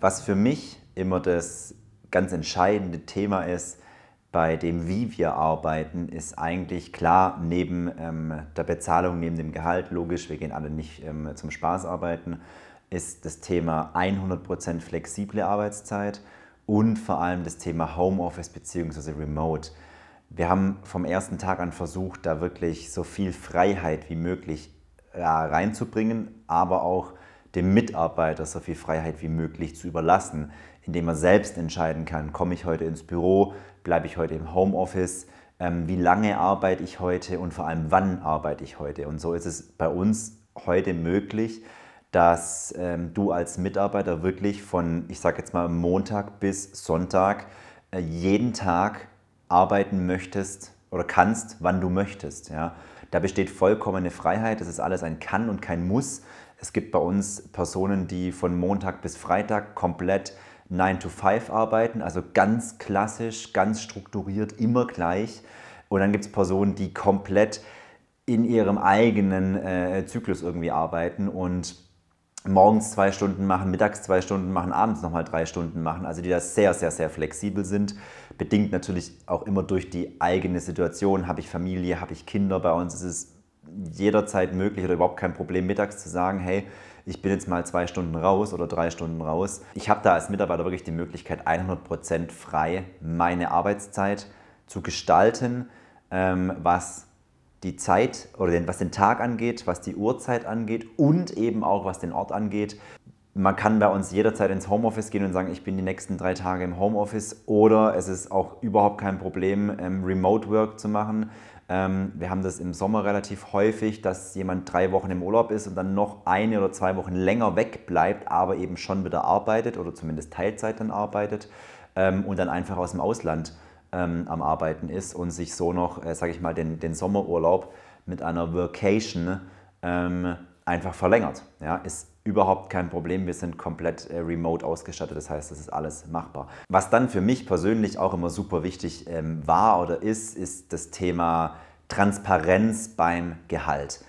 was für mich immer das ganz entscheidende Thema ist, bei dem, wie wir arbeiten, ist eigentlich klar, neben ähm, der Bezahlung, neben dem Gehalt, logisch, wir gehen alle nicht ähm, zum Spaß arbeiten, ist das Thema 100% flexible Arbeitszeit und vor allem das Thema Homeoffice bzw. Remote. Wir haben vom ersten Tag an versucht, da wirklich so viel Freiheit wie möglich ja, äh, reinzubringen, aber auch dem Mitarbeiter so viel Freiheit wie möglich zu überlassen, indem er selbst entscheiden kann, komme ich heute ins Büro, bleibe ich heute im Homeoffice, ähm, wie lange arbeite ich heute und vor allem wann arbeite ich heute. Und so ist es bei uns heute möglich, dass ähm, du als Mitarbeiter wirklich von, ich sage jetzt mal, Montag bis Sonntag äh, jeden Tag arbeiten möchtest oder kannst, wann du möchtest. Ja? Da besteht vollkommene Freiheit, das ist alles ein Kann und kein Muss. Es gibt bei uns Personen, die von Montag bis Freitag komplett 9 to 5 arbeiten, also ganz klassisch, ganz strukturiert, immer gleich. Und dann gibt es Personen, die komplett in ihrem eigenen äh, Zyklus irgendwie arbeiten und morgens zwei Stunden machen, mittags zwei Stunden machen, abends nochmal drei Stunden machen. Also die da sehr, sehr, sehr flexibel sind. Bedingt natürlich auch immer durch die eigene Situation. Habe ich Familie, habe ich Kinder? Bei uns ist es jederzeit möglich oder überhaupt kein Problem, mittags zu sagen, hey, ich bin jetzt mal zwei Stunden raus oder drei Stunden raus. Ich habe da als Mitarbeiter wirklich die Möglichkeit, 100% frei meine Arbeitszeit zu gestalten, ähm, was die Zeit oder den, was den Tag angeht, was die Uhrzeit angeht und eben auch was den Ort angeht. Man kann bei uns jederzeit ins Homeoffice gehen und sagen, ich bin die nächsten drei Tage im Homeoffice oder es ist auch überhaupt kein Problem, ähm, Remote Work zu machen. Ähm, wir haben das im Sommer relativ häufig, dass jemand drei Wochen im Urlaub ist und dann noch eine oder zwei Wochen länger wegbleibt, aber eben schon wieder arbeitet oder zumindest Teilzeit dann arbeitet ähm, und dann einfach aus dem Ausland ähm, am Arbeiten ist und sich so noch, äh, sage ich mal, den, den Sommerurlaub mit einer Workation ähm, einfach verlängert. Ja, ist überhaupt kein Problem. Wir sind komplett äh, remote ausgestattet. Das heißt, das ist alles machbar. Was dann für mich persönlich auch immer super wichtig ähm, war oder ist, ist das Thema Transparenz beim Gehalt.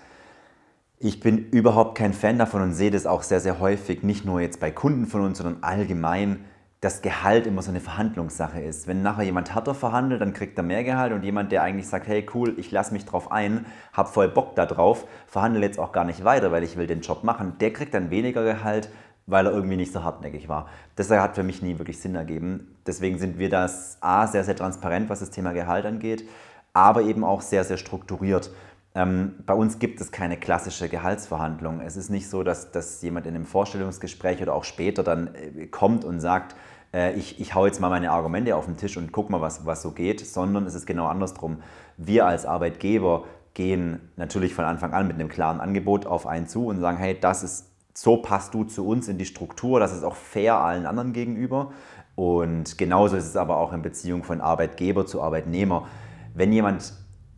Ich bin überhaupt kein Fan davon und sehe das auch sehr, sehr häufig, nicht nur jetzt bei Kunden von uns, sondern allgemein dass Gehalt immer so eine Verhandlungssache ist. Wenn nachher jemand härter verhandelt, dann kriegt er mehr Gehalt und jemand, der eigentlich sagt, hey cool, ich lasse mich drauf ein, hab voll Bock da drauf, verhandle jetzt auch gar nicht weiter, weil ich will den Job machen, der kriegt dann weniger Gehalt, weil er irgendwie nicht so hartnäckig war. Deshalb hat für mich nie wirklich Sinn ergeben. Deswegen sind wir das A sehr, sehr transparent, was das Thema Gehalt angeht, aber eben auch sehr, sehr strukturiert. Ähm, bei uns gibt es keine klassische Gehaltsverhandlung. Es ist nicht so, dass, dass jemand in einem Vorstellungsgespräch oder auch später dann äh, kommt und sagt, äh, ich, ich hau jetzt mal meine Argumente auf den Tisch und guck mal, was, was so geht, sondern es ist genau andersrum. Wir als Arbeitgeber gehen natürlich von Anfang an mit einem klaren Angebot auf einen zu und sagen, hey, das ist, so passt du zu uns in die Struktur, das ist auch fair allen anderen gegenüber. Und genauso ist es aber auch in Beziehung von Arbeitgeber zu Arbeitnehmer. Wenn jemand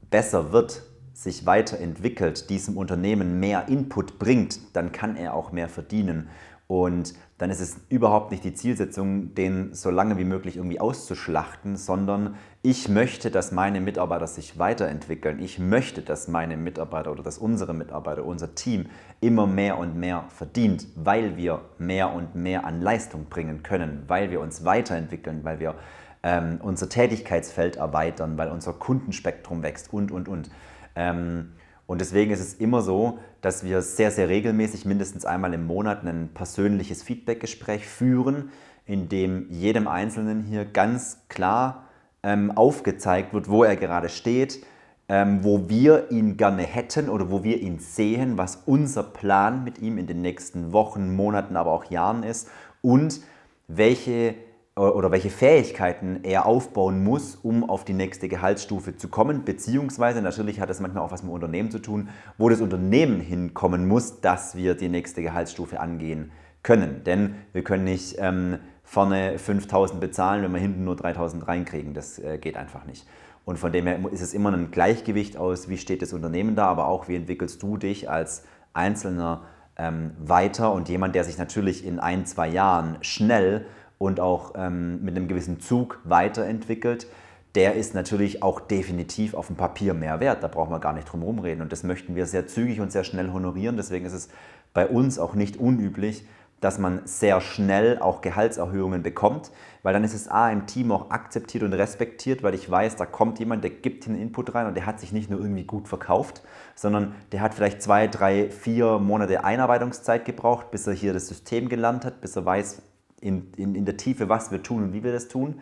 besser wird, sich weiterentwickelt, diesem Unternehmen mehr Input bringt, dann kann er auch mehr verdienen. Und dann ist es überhaupt nicht die Zielsetzung, den so lange wie möglich irgendwie auszuschlachten, sondern ich möchte, dass meine Mitarbeiter sich weiterentwickeln. Ich möchte, dass meine Mitarbeiter oder dass unsere Mitarbeiter, unser Team immer mehr und mehr verdient, weil wir mehr und mehr an Leistung bringen können, weil wir uns weiterentwickeln, weil wir ähm, unser Tätigkeitsfeld erweitern, weil unser Kundenspektrum wächst und, und, und. Ähm, und deswegen ist es immer so, dass wir sehr, sehr regelmäßig, mindestens einmal im Monat, ein persönliches Feedbackgespräch führen, in dem jedem Einzelnen hier ganz klar ähm, aufgezeigt wird, wo er gerade steht, ähm, wo wir ihn gerne hätten oder wo wir ihn sehen, was unser Plan mit ihm in den nächsten Wochen, Monaten, aber auch Jahren ist und welche äh, oder welche Fähigkeiten er aufbauen muss, um auf die nächste Gehaltsstufe zu kommen, beziehungsweise natürlich hat das manchmal auch was mit dem Unternehmen zu tun, wo das Unternehmen hinkommen muss, dass wir die nächste Gehaltsstufe angehen können. Denn wir können nicht ähm, vorne 5000 bezahlen, wenn wir hinten nur 3000 reinkriegen. Das äh, geht einfach nicht. Und von dem her ist es immer ein Gleichgewicht aus, wie steht das Unternehmen da, aber auch, wie entwickelst du dich als einzelner ähm, weiter und jemand, der sich natürlich in ein, zwei Jahren schnell und auch ähm, mit einem gewissen Zug weiterentwickelt, der ist natürlich auch definitiv auf dem Papier mehr wert. Da brauchen wir gar nicht drum reden. Und das möchten wir sehr zügig und sehr schnell honorieren. Deswegen ist es bei uns auch nicht unüblich, dass man sehr schnell auch Gehaltserhöhungen bekommt, weil dann ist es A im Team auch akzeptiert und respektiert, weil ich weiß, da kommt jemand, der gibt hier einen Input rein und der hat sich nicht nur irgendwie gut verkauft, sondern der hat vielleicht zwei, drei, vier Monate Einarbeitungszeit gebraucht, bis er hier das System gelernt hat, bis er weiß, in, in, in der Tiefe, was wir tun und wie wir das tun,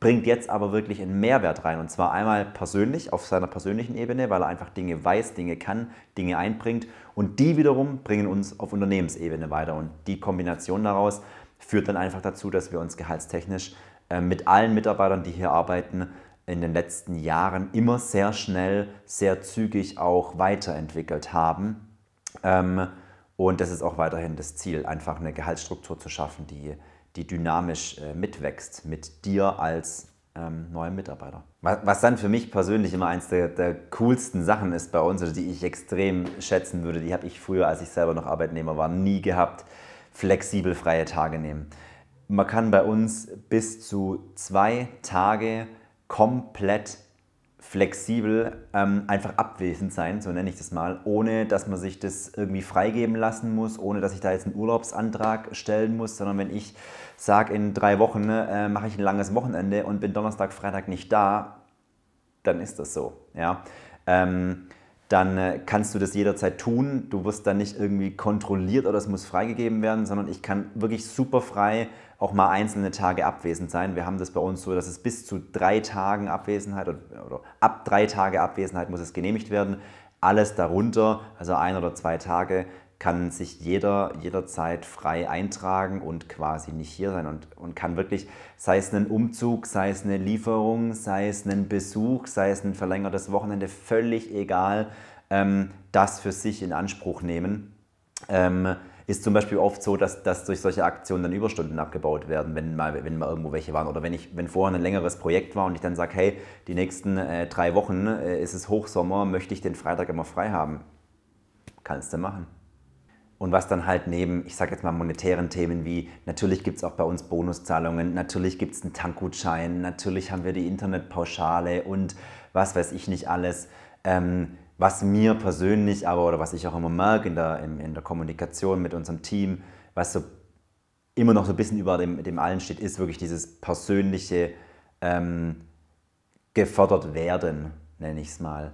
bringt jetzt aber wirklich einen Mehrwert rein. Und zwar einmal persönlich, auf seiner persönlichen Ebene, weil er einfach Dinge weiß, Dinge kann, Dinge einbringt. Und die wiederum bringen uns auf Unternehmensebene weiter. Und die Kombination daraus führt dann einfach dazu, dass wir uns gehaltstechnisch äh, mit allen Mitarbeitern, die hier arbeiten, in den letzten Jahren immer sehr schnell, sehr zügig auch weiterentwickelt haben. Ähm, und das ist auch weiterhin das Ziel, einfach eine Gehaltsstruktur zu schaffen, die die dynamisch äh, mitwächst mit dir als ähm, neuem Mitarbeiter. Was, was, dann für mich persönlich immer eins der, der coolsten Sachen ist bei uns, oder die ich extrem schätzen würde, die habe ich früher, als ich selber noch Arbeitnehmer war, nie gehabt, flexibel freie Tage nehmen. Man kann bei uns bis zu zwei Tage komplett flexibel ähm, einfach abwesend sein, so nenne ich das mal, ohne dass man sich das irgendwie freigeben lassen muss, ohne dass ich da jetzt einen Urlaubsantrag stellen muss, sondern wenn ich sage, in drei Wochen ne, äh, mache ich ein langes Wochenende und bin Donnerstag, Freitag nicht da, dann ist das so. Ja? Ähm, dann äh, kannst du das jederzeit tun. Du wirst dann nicht irgendwie kontrolliert oder es muss freigegeben werden, sondern ich kann wirklich super frei auch mal einzelne Tage abwesend sein. Wir haben das bei uns so, dass es bis zu drei Tagen Abwesenheit oder ab drei Tage Abwesenheit muss es genehmigt werden. Alles darunter, also ein oder zwei Tage, kann sich jeder jederzeit frei eintragen und quasi nicht hier sein und, und kann wirklich, sei es einen Umzug, sei es eine Lieferung, sei es einen Besuch, sei es ein verlängertes Wochenende, völlig egal, ähm, das für sich in Anspruch nehmen. Ähm, ist zum Beispiel oft so, dass, dass durch solche Aktionen dann Überstunden abgebaut werden, wenn mal, wenn mal irgendwo welche waren. Oder wenn, ich, wenn vorher ein längeres Projekt war und ich dann sage, hey, die nächsten äh, drei Wochen äh, ist es Hochsommer, möchte ich den Freitag immer frei haben. Kannst du machen und was dann halt neben, ich sage jetzt mal monetären Themen wie, natürlich gibt es auch bei uns Bonuszahlungen, natürlich gibt es einen Tankgutschein, natürlich haben wir die Internetpauschale und was weiß ich nicht alles. Ähm, was mir persönlich aber oder was ich auch immer merke in der, in, in der Kommunikation mit unserem Team, was so immer noch so ein bisschen über dem, dem allen steht, ist wirklich dieses persönliche ähm, gefördert werden, nenne ich es mal.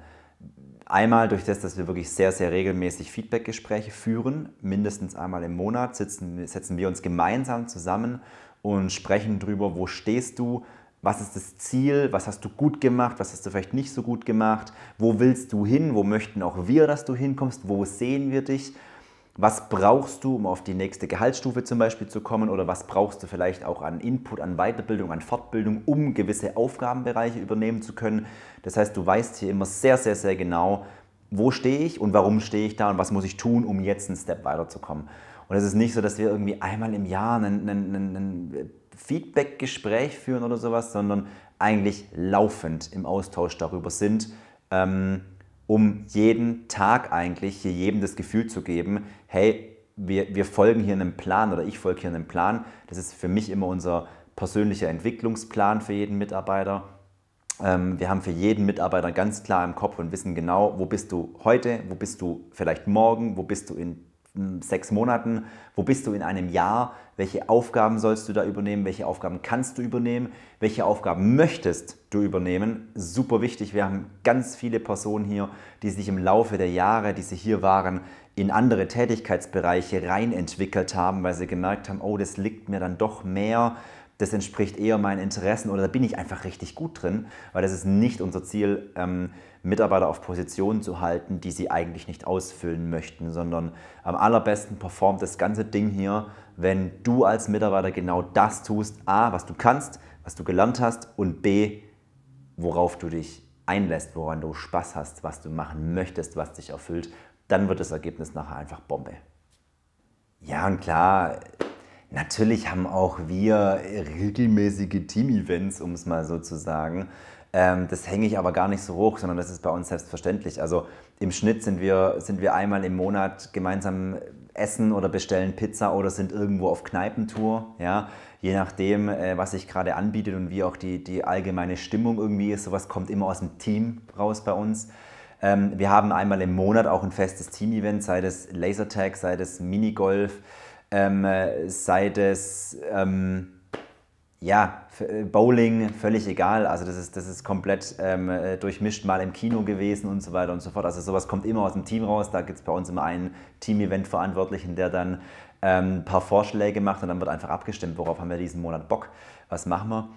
Einmal durch das, dass wir wirklich sehr, sehr regelmäßig Feedbackgespräche führen, mindestens einmal im Monat, sitzen, setzen wir uns gemeinsam zusammen und sprechen darüber, wo stehst du, was ist das Ziel, was hast du gut gemacht, was hast du vielleicht nicht so gut gemacht, wo willst du hin, wo möchten auch wir, dass du hinkommst, wo sehen wir dich was brauchst du, um auf die nächste Gehaltsstufe zum Beispiel zu kommen oder was brauchst du vielleicht auch an Input, an Weiterbildung, an Fortbildung, um gewisse Aufgabenbereiche übernehmen zu können. Das heißt, du weißt hier immer sehr, sehr, sehr genau, wo stehe ich und warum stehe ich da und was muss ich tun, um jetzt einen Step weiterzukommen. Und es ist nicht so, dass wir irgendwie einmal im Jahr ein, einen, einen Feedback-Gespräch führen oder sowas, sondern eigentlich laufend im Austausch darüber sind. Ähm, um jeden Tag eigentlich hier jedem das Gefühl zu geben, hey, wir, wir folgen hier einem Plan oder ich folge hier einem Plan. Das ist für mich immer unser persönlicher Entwicklungsplan für jeden Mitarbeiter. Ähm, wir haben für jeden Mitarbeiter ganz klar im Kopf und wissen genau, wo bist du heute, wo bist du vielleicht morgen, wo bist du in sechs Monaten? Wo bist du in einem Jahr? Welche Aufgaben sollst du da übernehmen? Welche Aufgaben kannst du übernehmen? Welche Aufgaben möchtest du übernehmen? Super wichtig. Wir haben ganz viele Personen hier, die sich im Laufe der Jahre, die sie hier waren, in andere Tätigkeitsbereiche rein entwickelt haben, weil sie gemerkt haben, oh, das liegt mir dann doch mehr das entspricht eher meinen Interessen oder da bin ich einfach richtig gut drin, weil das ist nicht unser Ziel, ähm, Mitarbeiter auf Positionen zu halten, die sie eigentlich nicht ausfüllen möchten, sondern am allerbesten performt das ganze Ding hier, wenn du als Mitarbeiter genau das tust, a, was du kannst, was du gelernt hast und b, worauf du dich einlässt, woran du Spaß hast, was du machen möchtest, was dich erfüllt, dann wird das Ergebnis nachher einfach Bombe. Ja, und klar, Natürlich haben auch wir regelmäßige Team-Events, um es mal so zu sagen. Ähm, das hänge ich aber gar nicht so hoch, sondern das ist bei uns selbstverständlich. Also im Schnitt sind wir, sind wir einmal im Monat gemeinsam essen oder bestellen Pizza oder sind irgendwo auf Kneipentour. Ja? Je nachdem, äh, was sich gerade anbietet und wie auch die, die allgemeine Stimmung irgendwie ist. Sowas kommt immer aus dem Team raus bei uns ähm, wir haben einmal im Monat auch ein festes Team-Event, sei das Lasertag, sei das Minigolf, ähm, äh, sei das ähm, ja, äh, Bowling, völlig egal. Also das ist, das ist komplett ähm, äh, durchmischt, mal im Kino gewesen und so weiter und so fort. Also sowas kommt immer aus dem Team raus. Da gibt es bei uns immer einen Team-Event-Verantwortlichen, der dann ähm, ein paar Vorschläge macht und dann wird einfach abgestimmt, worauf haben wir diesen Monat Bock, was machen wir.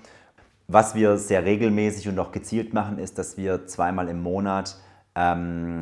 Was wir sehr regelmäßig und auch gezielt machen, ist, dass wir zweimal im Monat ähm,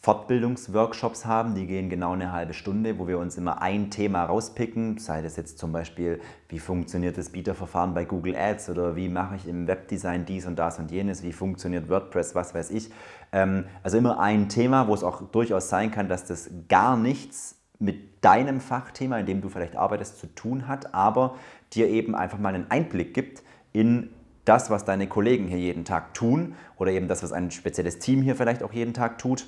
Fortbildungsworkshops haben, die gehen genau eine halbe Stunde, wo wir uns immer ein Thema rauspicken, sei das jetzt zum Beispiel, wie funktioniert das Bieterverfahren bei Google Ads oder wie mache ich im Webdesign dies und das und jenes, wie funktioniert WordPress, was weiß ich. Ähm, also immer ein Thema, wo es auch durchaus sein kann, dass das gar nichts mit deinem Fachthema, in dem du vielleicht arbeitest, zu tun hat, aber dir eben einfach mal einen Einblick gibt in das, was deine Kollegen hier jeden Tag tun oder eben das, was ein spezielles Team hier vielleicht auch jeden Tag tut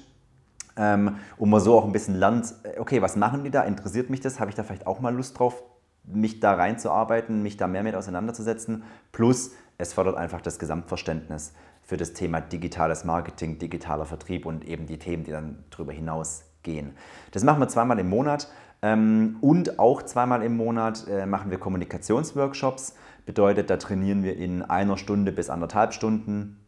ähm, um mal so auch ein bisschen Land, äh, okay, was machen die da? Interessiert mich das? Habe ich da vielleicht auch mal Lust drauf, mich da reinzuarbeiten, mich da mehr mit auseinanderzusetzen? Plus, es fördert einfach das Gesamtverständnis für das Thema digitales Marketing, digitaler Vertrieb und eben die Themen, die dann darüber hinausgehen. Das machen wir zweimal im Monat ähm, und auch zweimal im Monat äh, machen wir Kommunikationsworkshops. Bedeutet, da trainieren wir in einer Stunde bis anderthalb Stunden.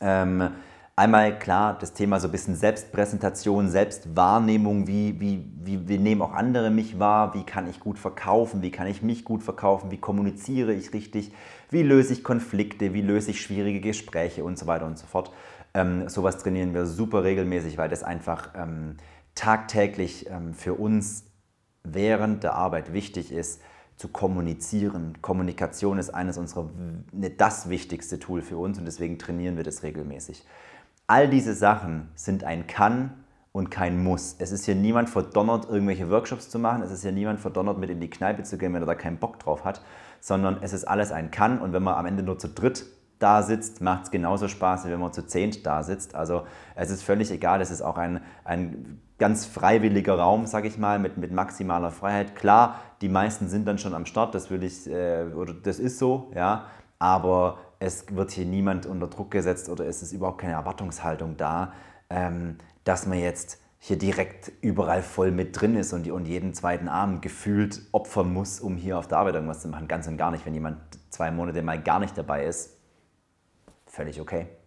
Ähm, Einmal klar, das Thema so ein bisschen Selbstpräsentation, Selbstwahrnehmung, wie, wie, wie, wie nehmen auch andere mich wahr, wie kann ich gut verkaufen, wie kann ich mich gut verkaufen, wie kommuniziere ich richtig, wie löse ich Konflikte, wie löse ich schwierige Gespräche und so weiter und so fort. Ähm, sowas trainieren wir super regelmäßig, weil das einfach ähm, tagtäglich ähm, für uns während der Arbeit wichtig ist, zu kommunizieren. Kommunikation ist eines unserer, ne, das wichtigste Tool für uns und deswegen trainieren wir das regelmäßig. All diese Sachen sind ein Kann und kein Muss. Es ist hier niemand verdonnert, irgendwelche Workshops zu machen. Es ist hier niemand verdonnert, mit in die Kneipe zu gehen, wenn er da keinen Bock drauf hat. Sondern es ist alles ein Kann. Und wenn man am Ende nur zu dritt da sitzt, macht es genauso Spaß, wie wenn man zu zehnt da sitzt. Also es ist völlig egal. Es ist auch ein, ein ganz freiwilliger Raum, sag ich mal, mit, mit maximaler Freiheit. Klar, die meisten sind dann schon am Start. Das will ich, äh, oder das ist so, ja. Aber es wird hier niemand unter Druck gesetzt oder es ist überhaupt keine Erwartungshaltung da, ähm, dass man jetzt hier direkt überall voll mit drin ist und, und jeden zweiten Abend gefühlt opfern muss, um hier auf der Arbeit irgendwas zu machen. Ganz und gar nicht. Wenn jemand zwei Monate mal gar nicht dabei ist, völlig okay.